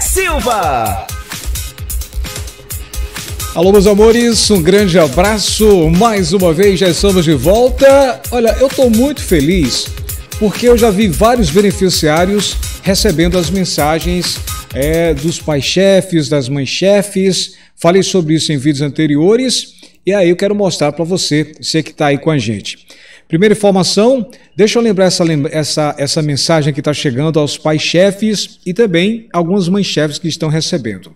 Silva. Alô, meus amores, um grande abraço. Mais uma vez, já estamos de volta. Olha, eu estou muito feliz porque eu já vi vários beneficiários recebendo as mensagens é, dos pais-chefes, das mães-chefes. Falei sobre isso em vídeos anteriores e aí eu quero mostrar para você, você que está aí com a gente. Primeira informação, deixa eu lembrar essa, essa, essa mensagem que está chegando aos pais-chefes e também algumas mães-chefes que estão recebendo.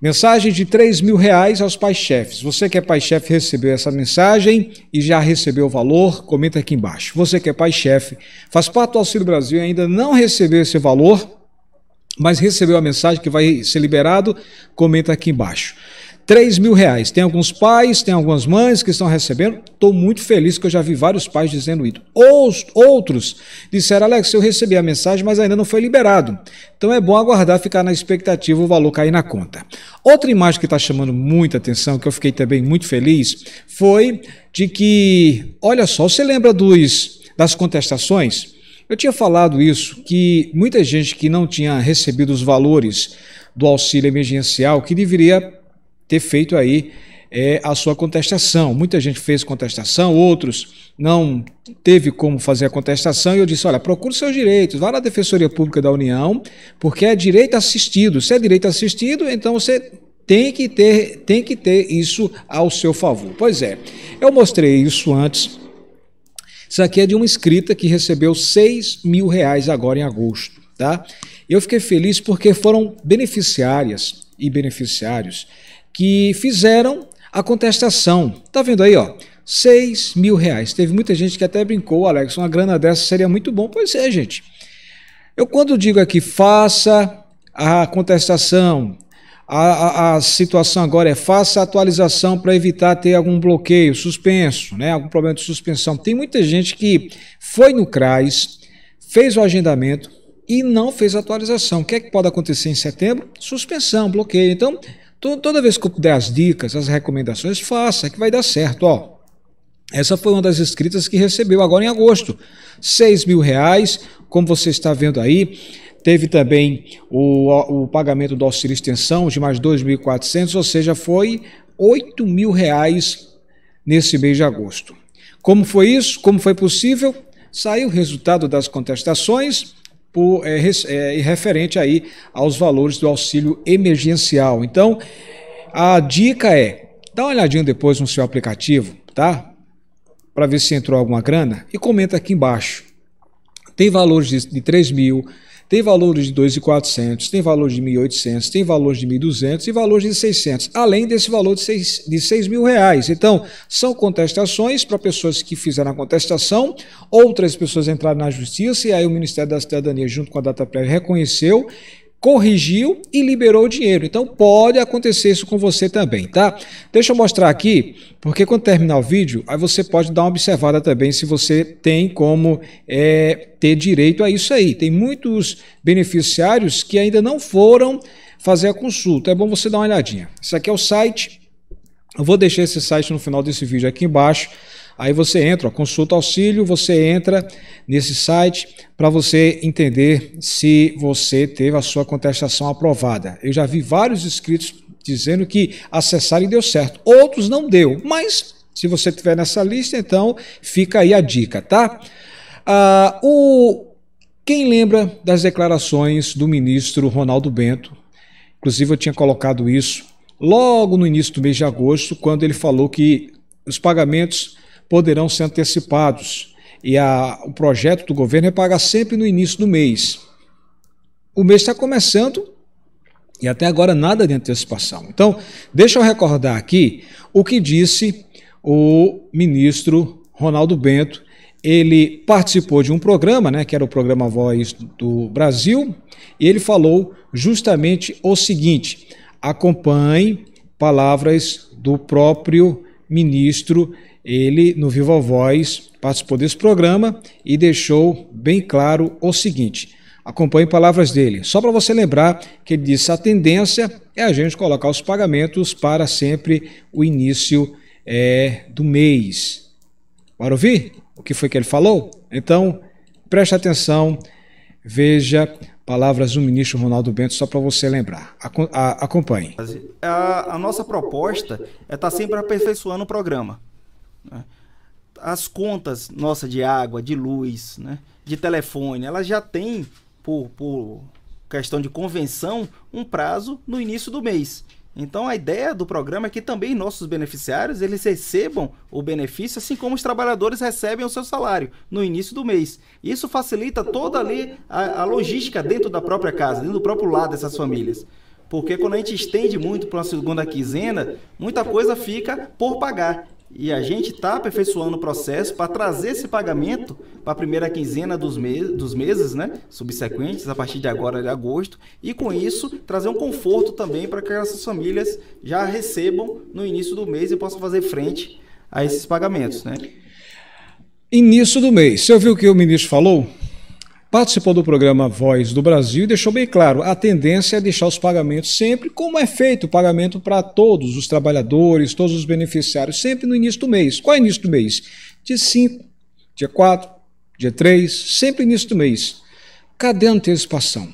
Mensagem de 3 mil reais aos pais-chefes. Você que é pai-chefe recebeu essa mensagem e já recebeu o valor, comenta aqui embaixo. Você que é pai-chefe, faz parte do Auxílio Brasil e ainda não recebeu esse valor, mas recebeu a mensagem que vai ser liberado, comenta aqui embaixo. 3 mil reais. Tem alguns pais, tem algumas mães que estão recebendo. Estou muito feliz que eu já vi vários pais dizendo isso. outros disseram, Alex, eu recebi a mensagem, mas ainda não foi liberado. Então é bom aguardar, ficar na expectativa, o valor cair na conta. Outra imagem que está chamando muita atenção, que eu fiquei também muito feliz, foi de que, olha só, você lembra dos, das contestações? Eu tinha falado isso, que muita gente que não tinha recebido os valores do auxílio emergencial, que deveria ter feito aí é, a sua contestação. Muita gente fez contestação, outros não teve como fazer a contestação, e eu disse: olha, procure seus direitos, vá na Defensoria Pública da União, porque é direito assistido. Se é direito assistido, então você tem que ter, tem que ter isso ao seu favor. Pois é, eu mostrei isso antes. Isso aqui é de uma escrita que recebeu 6 mil reais agora em agosto. Tá? Eu fiquei feliz porque foram beneficiárias e beneficiários que fizeram a contestação. Tá vendo aí, ó? 6 mil reais. Teve muita gente que até brincou, Alex, uma grana dessa seria muito bom. Pois é, gente. Eu quando digo aqui, faça a contestação, a, a, a situação agora é faça a atualização para evitar ter algum bloqueio, suspenso, né? algum problema de suspensão. Tem muita gente que foi no CRAS, fez o agendamento e não fez a atualização. O que é que pode acontecer em setembro? Suspensão, bloqueio. Então, Toda vez que eu der as dicas, as recomendações, faça, é que vai dar certo. Ó, essa foi uma das escritas que recebeu agora em agosto. 6 mil reais, como você está vendo aí. Teve também o, o pagamento do auxílio extensão de mais 2.400, ou seja, foi 8 mil reais nesse mês de agosto. Como foi isso? Como foi possível? Saiu o resultado das contestações por, é, é, referente aí aos valores do auxílio emergencial. Então, a dica é, dá uma olhadinha depois no seu aplicativo, tá? Para ver se entrou alguma grana e comenta aqui embaixo. Tem valores de, de 3 mil, tem valores de 2.400, tem valores de 1.800, tem valores de 1.200 e valores de 600, além desse valor de 6, de 6 mil reais. Então, são contestações para pessoas que fizeram a contestação, outras pessoas entraram na justiça e aí o Ministério da Cidadania, junto com a Data Prévia, reconheceu corrigiu e liberou o dinheiro. Então pode acontecer isso com você também, tá? Deixa eu mostrar aqui, porque quando terminar o vídeo, aí você pode dar uma observada também se você tem como é, ter direito a isso aí. Tem muitos beneficiários que ainda não foram fazer a consulta. É bom você dar uma olhadinha. Isso aqui é o site. Eu vou deixar esse site no final desse vídeo aqui embaixo. Aí você entra, ó, consulta auxílio, você entra nesse site para você entender se você teve a sua contestação aprovada. Eu já vi vários inscritos dizendo que acessaram e deu certo. Outros não deu, mas se você tiver nessa lista, então fica aí a dica, tá? Ah, o quem lembra das declarações do ministro Ronaldo Bento? Inclusive eu tinha colocado isso logo no início do mês de agosto, quando ele falou que os pagamentos poderão ser antecipados. E a, o projeto do governo é pagar sempre no início do mês. O mês está começando e até agora nada de antecipação. Então, deixa eu recordar aqui o que disse o ministro Ronaldo Bento. Ele participou de um programa, né, que era o programa Voz do Brasil, e ele falou justamente o seguinte: acompanhe palavras do próprio ministro ele no Viva Voz participou desse programa e deixou bem claro o seguinte. Acompanhe palavras dele. Só para você lembrar que ele disse: a tendência é a gente colocar os pagamentos para sempre o início é, do mês. Bora ouvir o que foi que ele falou? Então, preste atenção, veja palavras do ministro Ronaldo Bento, só para você lembrar. Acompanhe. A, a nossa proposta é estar tá sempre aperfeiçoando o programa. Né? As contas nossa de água, de luz, né? de telefone, elas já têm, por, por questão de convenção, um prazo no início do mês. Então a ideia do programa é que também nossos beneficiários eles recebam o benefício, assim como os trabalhadores recebem o seu salário no início do mês. Isso facilita toda ali a, a logística dentro da própria casa, dentro do próprio lado dessas famílias. Porque quando a gente estende muito para uma segunda quinzena, muita coisa fica por pagar. E a gente está aperfeiçoando o processo para trazer esse pagamento para a primeira quinzena dos, me dos meses né, subsequentes, a partir de agora, de agosto, e com isso trazer um conforto também para que essas famílias já recebam no início do mês e possam fazer frente a esses pagamentos. Né? Início do mês. Você ouviu o que o ministro falou? participou do programa Voz do Brasil e deixou bem claro: a tendência é deixar os pagamentos sempre como é feito o pagamento para todos os trabalhadores, todos os beneficiários, sempre no início do mês. Qual é o início do mês? Dia 5, dia 4, dia 3, sempre início do mês. Cadê a antecipação?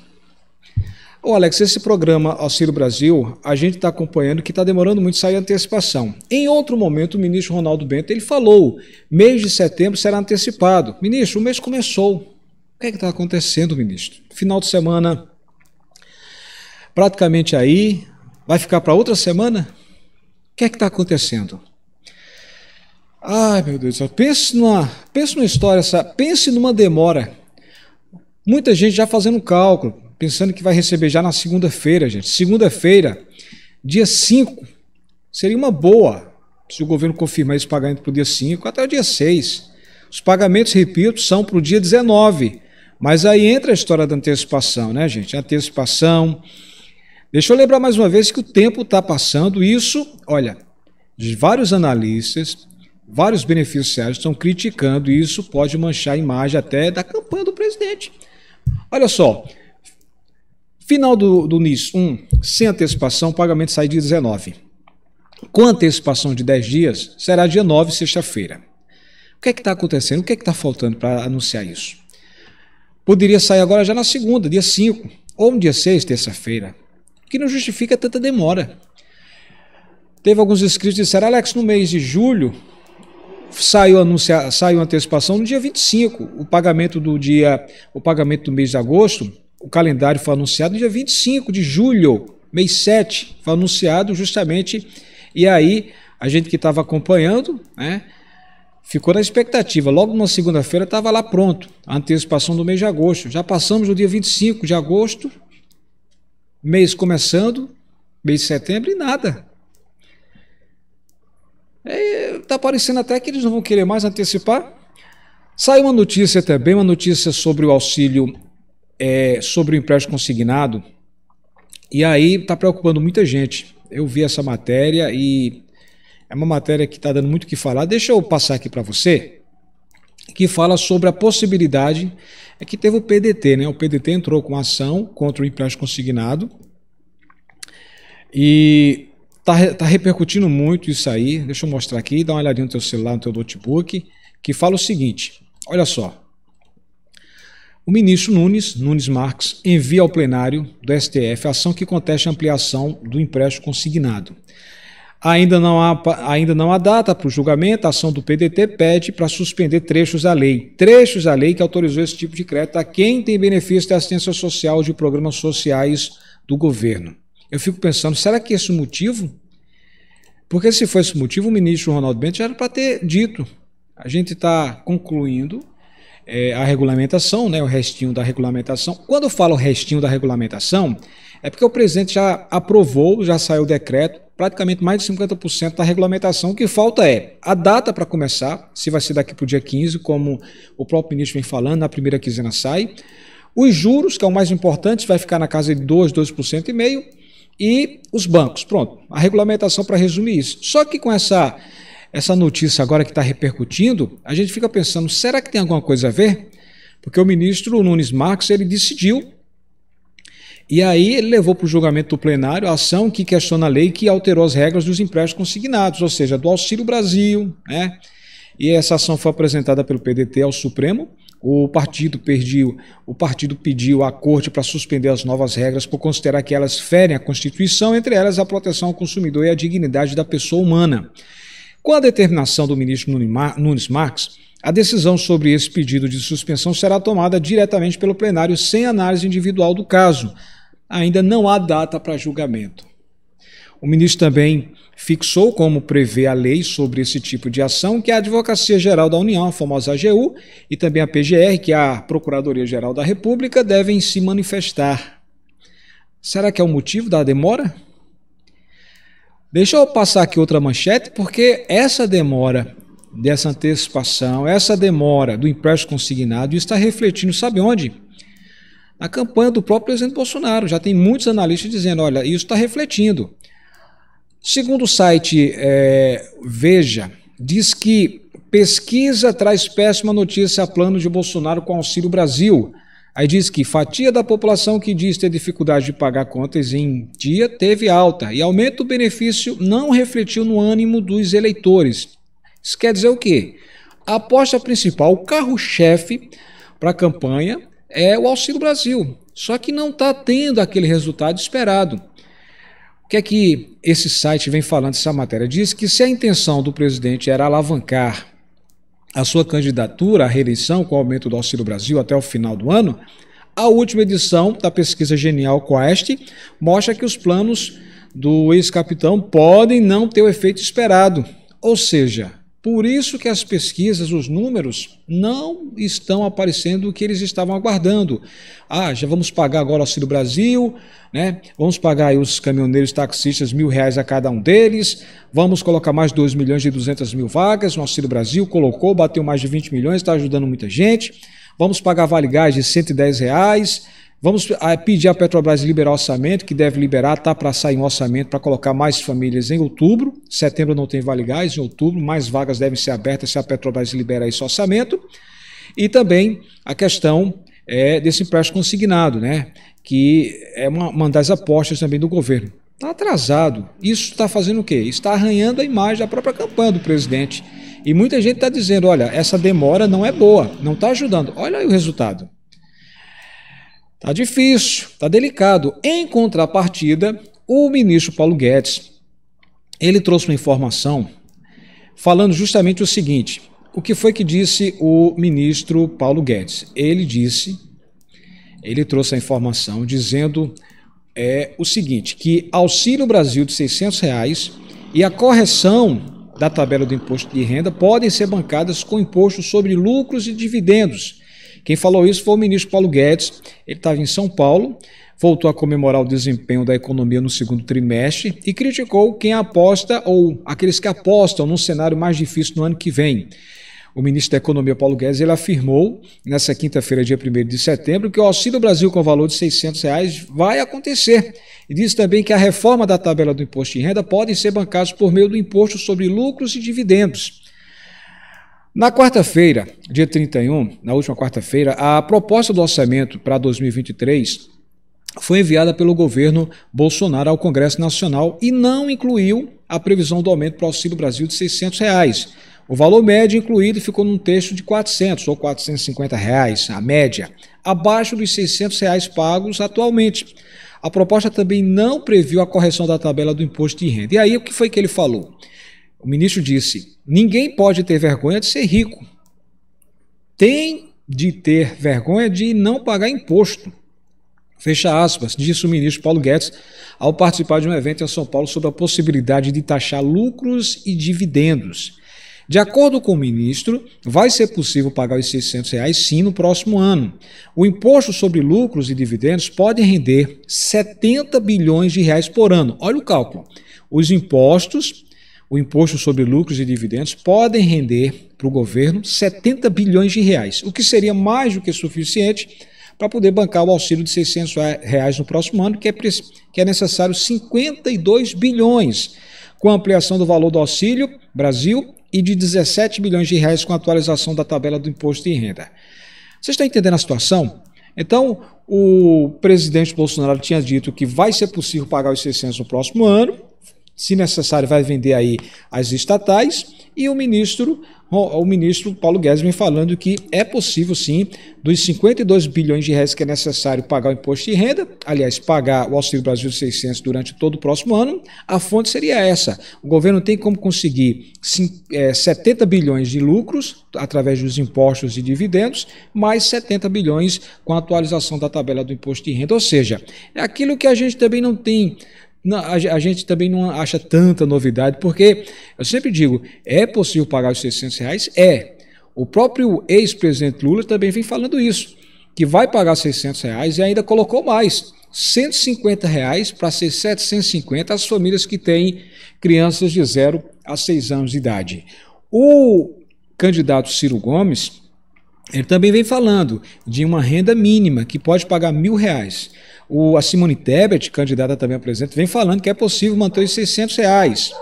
Ô Alex, esse programa Auxílio Brasil, a gente está acompanhando que está demorando muito sair a antecipação. Em outro momento, o ministro Ronaldo Bento ele falou: mês de setembro será antecipado. Ministro, o mês começou. O que é está acontecendo, ministro? Final de semana praticamente aí, vai ficar para outra semana? O que é que está acontecendo? Ai, meu Deus do céu, pense numa, pense numa história, sabe? pense numa demora. Muita gente já fazendo cálculo, pensando que vai receber já na segunda-feira, gente. Segunda-feira, dia 5, seria uma boa se o governo confirmar esse pagamento para o dia 5 até o dia 6. Os pagamentos, repito, são para o dia 19. Mas aí entra a história da antecipação, né, gente? Antecipação. Deixa eu lembrar mais uma vez que o tempo está passando. Isso, olha, vários analistas, vários beneficiários estão criticando e isso pode manchar a imagem até da campanha do presidente. Olha só, final do, do NIS 1, sem antecipação, o pagamento sai dia 19. Com antecipação de 10 dias, será dia 9, sexta-feira. O que é que está acontecendo? O que é que está faltando para anunciar isso? Poderia sair agora já na segunda, dia 5, ou no dia 6, terça-feira, que não justifica tanta demora. Teve alguns inscritos que disseram, Alex, no mês de julho saiu, anuncia, saiu antecipação no dia 25. O pagamento do dia, o pagamento do mês de agosto, o calendário foi anunciado no dia 25 de julho, mês 7, foi anunciado justamente. E aí, a gente que estava acompanhando, né? ficou na expectativa. Logo na segunda-feira estava lá pronto, a antecipação do mês de agosto. Já passamos o dia 25 de agosto, mês começando, mês de setembro e nada. Está é, parecendo até que eles não vão querer mais antecipar. Saiu uma notícia também, uma notícia sobre o auxílio, é, sobre o empréstimo consignado. E aí está preocupando muita gente. Eu vi essa matéria e é uma matéria que está dando muito o que falar. Deixa eu passar aqui para você, que fala sobre a possibilidade. É que teve o PDT, né? O PDT entrou com ação contra o empréstimo consignado. E tá, tá repercutindo muito isso aí. Deixa eu mostrar aqui, dá uma olhadinha no teu celular, no teu notebook, que fala o seguinte: olha só. O ministro Nunes, Nunes Marques, envia ao plenário do STF ação que conteste a ampliação do empréstimo consignado. Ainda não há, ainda não há data para o julgamento, a ação do PDT pede para suspender trechos da lei. Trechos da lei que autorizou esse tipo de crédito a quem tem benefício da assistência social de programas sociais do governo. Eu fico pensando, será que esse é motivo? Porque se fosse esse motivo, o ministro Ronaldo Bento já era para ter dito. A gente está concluindo é, a regulamentação, né, o restinho da regulamentação. Quando eu falo restinho da regulamentação, é porque o presidente já aprovou, já saiu o decreto praticamente mais de 50% da regulamentação. O que falta é a data para começar, se vai ser daqui para o dia 15, como o próprio ministro vem falando, na primeira quinzena sai. Os juros, que é o mais importante, vai ficar na casa de 2, 2,5%. e meio, e os bancos. Pronto, a regulamentação para resumir isso. Só que com essa essa notícia agora que está repercutindo, a gente fica pensando, será que tem alguma coisa a ver? Porque o ministro Nunes Marques, ele decidiu e aí ele levou para o julgamento do plenário a ação que questiona a lei que alterou as regras dos empréstimos consignados, ou seja, do Auxílio Brasil, né? E essa ação foi apresentada pelo PDT ao Supremo. O partido pediu, o partido pediu à corte para suspender as novas regras por considerar que elas ferem a Constituição, entre elas a proteção ao consumidor e a dignidade da pessoa humana. Com a determinação do ministro Nunes Marques, a decisão sobre esse pedido de suspensão será tomada diretamente pelo plenário sem análise individual do caso ainda não há data para julgamento. O ministro também fixou como prevê a lei sobre esse tipo de ação que a Advocacia Geral da União, a famosa AGU, e também a PGR, que é a Procuradoria Geral da República, devem se manifestar. Será que é o motivo da demora? Deixa eu passar aqui outra manchete, porque essa demora dessa antecipação, essa demora do empréstimo consignado está refletindo, sabe onde? a campanha do próprio presidente Bolsonaro. Já tem muitos analistas dizendo: olha, isso está refletindo. Segundo o site é, Veja, diz que pesquisa traz péssima notícia a plano de Bolsonaro com Auxílio Brasil. Aí diz que fatia da população que diz ter dificuldade de pagar contas em dia teve alta e aumento do benefício não refletiu no ânimo dos eleitores. Isso quer dizer o quê? A aposta principal, o carro-chefe para a campanha, é o Auxílio Brasil. Só que não está tendo aquele resultado esperado. O que é que esse site vem falando essa matéria? Diz que se a intenção do presidente era alavancar a sua candidatura à reeleição com o aumento do Auxílio Brasil até o final do ano, a última edição da pesquisa Genial Quest mostra que os planos do ex-capitão podem não ter o efeito esperado. Ou seja, por isso que as pesquisas, os números, não estão aparecendo o que eles estavam aguardando. Ah, já vamos pagar agora o Auxílio Brasil, né? vamos pagar os caminhoneiros taxistas mil reais a cada um deles, vamos colocar mais 2 milhões e 200 mil vagas no Auxílio Brasil, colocou, bateu mais de 20 milhões, está ajudando muita gente. Vamos pagar Vale Gás de 110 reais, Vamos ah, pedir à Petrobras liberar orçamento, que deve liberar, está para sair um orçamento para colocar mais famílias em outubro. Setembro não tem vale gás, em outubro mais vagas devem ser abertas se a Petrobras liberar esse orçamento. E também a questão é, desse empréstimo consignado, né? que é uma, uma das apostas também do governo. Está atrasado. Isso está fazendo o quê? Está arranhando a imagem da própria campanha do presidente. E muita gente está dizendo: olha, essa demora não é boa, não está ajudando. Olha aí o resultado. Tá difícil, tá delicado. Em contrapartida, o ministro Paulo Guedes, ele trouxe uma informação falando justamente o seguinte: o que foi que disse o ministro Paulo Guedes? Ele disse, ele trouxe a informação dizendo é, o seguinte, que Auxílio Brasil de 600 reais e a correção da tabela do imposto de renda podem ser bancadas com imposto sobre lucros e dividendos quem falou isso foi o ministro Paulo Guedes. Ele estava em São Paulo, voltou a comemorar o desempenho da economia no segundo trimestre e criticou quem aposta ou aqueles que apostam num cenário mais difícil no ano que vem. O ministro da Economia, Paulo Guedes, ele afirmou nessa quinta-feira, dia 1 de setembro, que o Auxílio Brasil com valor de R$ 600 reais vai acontecer. E disse também que a reforma da tabela do imposto de renda pode ser bancada por meio do imposto sobre lucros e dividendos. Na quarta-feira, dia 31, na última quarta-feira, a proposta do orçamento para 2023 foi enviada pelo governo Bolsonaro ao Congresso Nacional e não incluiu a previsão do aumento para o Auxílio Brasil de R$ 600. Reais. O valor médio incluído ficou num texto de 400 ou 450 reais, a média, abaixo dos 600 reais pagos atualmente. A proposta também não previu a correção da tabela do imposto de renda. E aí o que foi que ele falou? O ministro disse: ninguém pode ter vergonha de ser rico. Tem de ter vergonha de não pagar imposto. Fecha aspas, disse o ministro Paulo Guedes ao participar de um evento em São Paulo sobre a possibilidade de taxar lucros e dividendos. De acordo com o ministro, vai ser possível pagar os 600 reais sim no próximo ano. O imposto sobre lucros e dividendos pode render 70 bilhões de reais por ano. Olha o cálculo. Os impostos o imposto sobre lucros e dividendos podem render para o governo 70 bilhões de reais, o que seria mais do que suficiente para poder bancar o auxílio de 600 reais no próximo ano, que é, que é necessário 52 bilhões, com ampliação do valor do auxílio Brasil e de 17 bilhões de reais com atualização da tabela do imposto de renda. Vocês estão entendendo a situação? Então, o presidente Bolsonaro tinha dito que vai ser possível pagar os 600 no próximo ano, se necessário, vai vender aí as estatais. E o ministro, o ministro Paulo Guedes vem falando que é possível sim, dos 52 bilhões de reais que é necessário pagar o imposto de renda, aliás, pagar o Auxílio Brasil 600 durante todo o próximo ano, a fonte seria essa. O governo tem como conseguir 70 é, bilhões de lucros através dos impostos e dividendos, mais 70 bilhões com a atualização da tabela do imposto de renda. Ou seja, é aquilo que a gente também não tem não, a, a, gente também não acha tanta novidade, porque eu sempre digo, é possível pagar os 600 reais? É. O próprio ex-presidente Lula também vem falando isso, que vai pagar 600 reais e ainda colocou mais, 150 reais para ser 750 as famílias que têm crianças de 0 a 6 anos de idade. O candidato Ciro Gomes ele também vem falando de uma renda mínima que pode pagar mil reais. O, a Simone Tebet, candidata também a presidente, vem falando que é possível manter os 600 reais.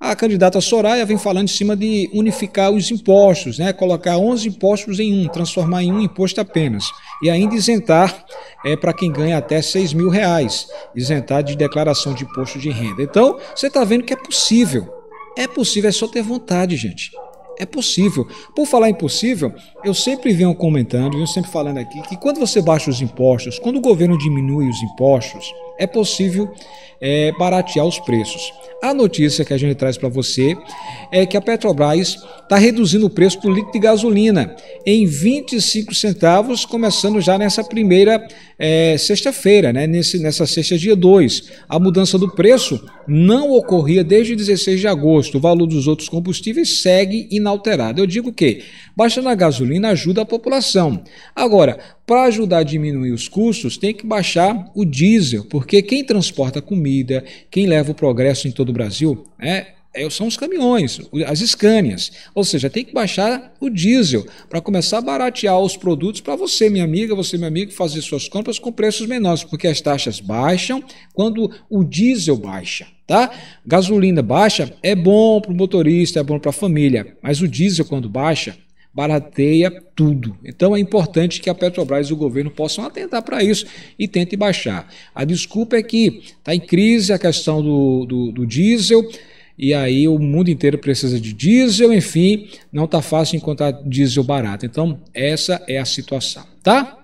A candidata Soraya vem falando em cima de unificar os impostos, né? colocar 11 impostos em um, transformar em um imposto apenas. E ainda isentar é, para quem ganha até 6 mil reais, isentar de declaração de imposto de renda. Então, você está vendo que é possível. É possível, é só ter vontade, gente é possível. Por falar impossível, eu sempre venho comentando, venho sempre falando aqui, que quando você baixa os impostos, quando o governo diminui os impostos, é possível é, baratear os preços. A notícia que a gente traz para você é que a Petrobras está reduzindo o preço do litro de gasolina em 25 centavos, começando já nessa primeira é, sexta-feira, né? Nesse, nessa sexta, dia 2. A mudança do preço não ocorria desde 16 de agosto. O valor dos outros combustíveis segue inalterado. Eu digo que baixando a gasolina ajuda a população. Agora, para ajudar a diminuir os custos, tem que baixar o diesel, porque quem transporta comida, quem leva o progresso em todo o Brasil, né, é, são os caminhões, as escâneas, Ou seja, tem que baixar o diesel para começar a baratear os produtos para você, minha amiga, você, meu amigo, fazer suas compras com preços menores, porque as taxas baixam quando o diesel baixa. Tá? Gasolina baixa é bom para o motorista, é bom para a família, mas o diesel, quando baixa, barateia tudo. Então é importante que a Petrobras e o governo possam atentar para isso e tentem baixar. A desculpa é que está em crise a questão do, do, do diesel e aí o mundo inteiro precisa de diesel, enfim, não está fácil encontrar diesel barato. Então, essa é a situação, tá?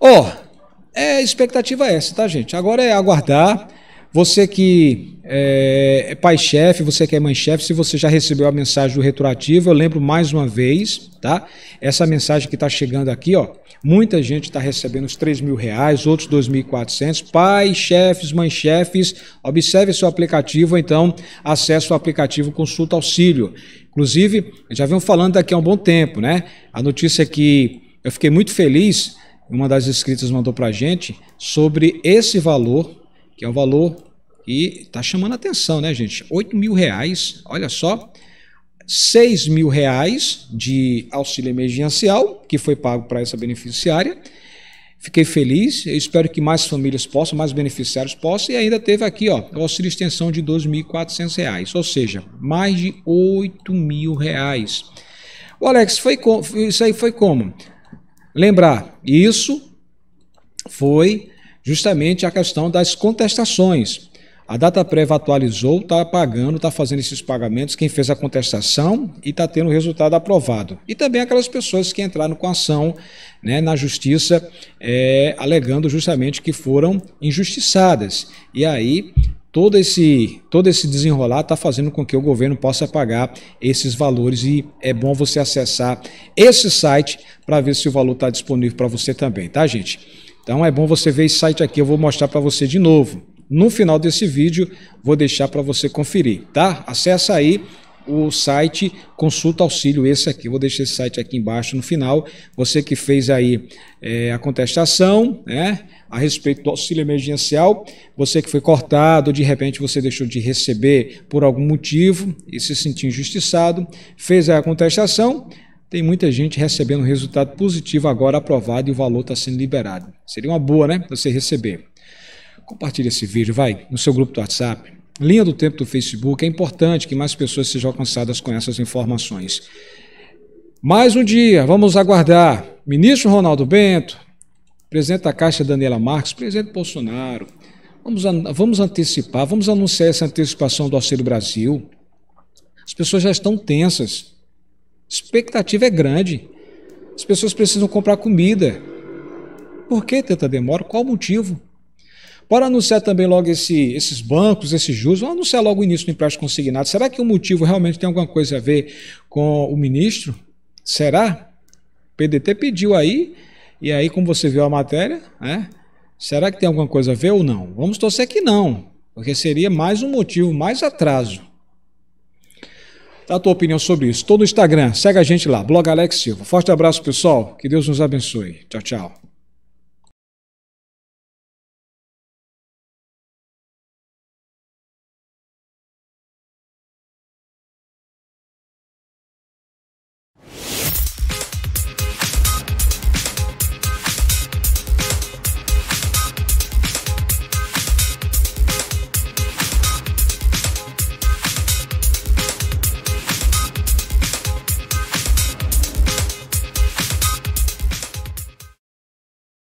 Ó, oh, é expectativa é essa, tá, gente? Agora é aguardar você que é, é pai-chefe, você que é mãe-chefe, se você já recebeu a mensagem do retroativo, eu lembro mais uma vez, tá? Essa mensagem que está chegando aqui, ó. Muita gente está recebendo os 3 mil reais, outros 2.400. Pais, chefes, mães, chefes, observe seu aplicativo, então acesse o aplicativo Consulta Auxílio. Inclusive, já venho falando daqui a um bom tempo, né? A notícia é que eu fiquei muito feliz, uma das inscritas mandou para a gente, sobre esse valor que é o valor que está chamando a atenção, né, gente? 8 mil reais, olha só. 6 mil reais de auxílio emergencial, que foi pago para essa beneficiária. Fiquei feliz, espero que mais famílias possam, mais beneficiários possam, e ainda teve aqui ó, o auxílio extensão de R$ 2.400, ou seja, mais de R$ 8 mil reais. O Alex, foi com, isso aí foi como? Lembrar, isso foi justamente a questão das contestações. A data prévia atualizou, está pagando, está fazendo esses pagamentos, quem fez a contestação e está tendo o resultado aprovado. E também aquelas pessoas que entraram com ação né, na justiça, é, alegando justamente que foram injustiçadas. E aí todo esse, todo esse desenrolar está fazendo com que o governo possa pagar esses valores e é bom você acessar esse site para ver se o valor está disponível para você também, tá, gente? Então é bom você ver esse site aqui, eu vou mostrar para você de novo. No final desse vídeo, vou deixar para você conferir, tá? Acesse aí o site Consulta Auxílio, esse aqui. Vou deixar esse site aqui embaixo no final. Você que fez aí é, a contestação né, a respeito do auxílio emergencial, você que foi cortado, de repente você deixou de receber por algum motivo e se sentiu injustiçado, fez a contestação, tem muita gente recebendo resultado positivo agora aprovado e o valor está sendo liberado. Seria uma boa, né? Você receber. Compartilhe esse vídeo, vai, no seu grupo do WhatsApp. Linha do tempo do Facebook, é importante que mais pessoas sejam alcançadas com essas informações. Mais um dia, vamos aguardar. Ministro Ronaldo Bento, presidente da Caixa Daniela Marques, presidente Bolsonaro. Vamos, vamos antecipar, vamos anunciar essa antecipação do Auxílio Brasil. As pessoas já estão tensas expectativa é grande. As pessoas precisam comprar comida. Por que tanta demora? Qual o motivo? Bora anunciar também logo esse, esses bancos, esses juros, vamos anunciar logo o início do empréstimo consignado. Será que o motivo realmente tem alguma coisa a ver com o ministro? Será? O PDT pediu aí, e aí, como você viu a matéria, né? Será que tem alguma coisa a ver ou não? Vamos torcer que não, porque seria mais um motivo, mais atraso a tua opinião sobre isso. Estou no Instagram, segue a gente lá, blog Alex Silva. Forte abraço, pessoal. Que Deus nos abençoe. Tchau, tchau.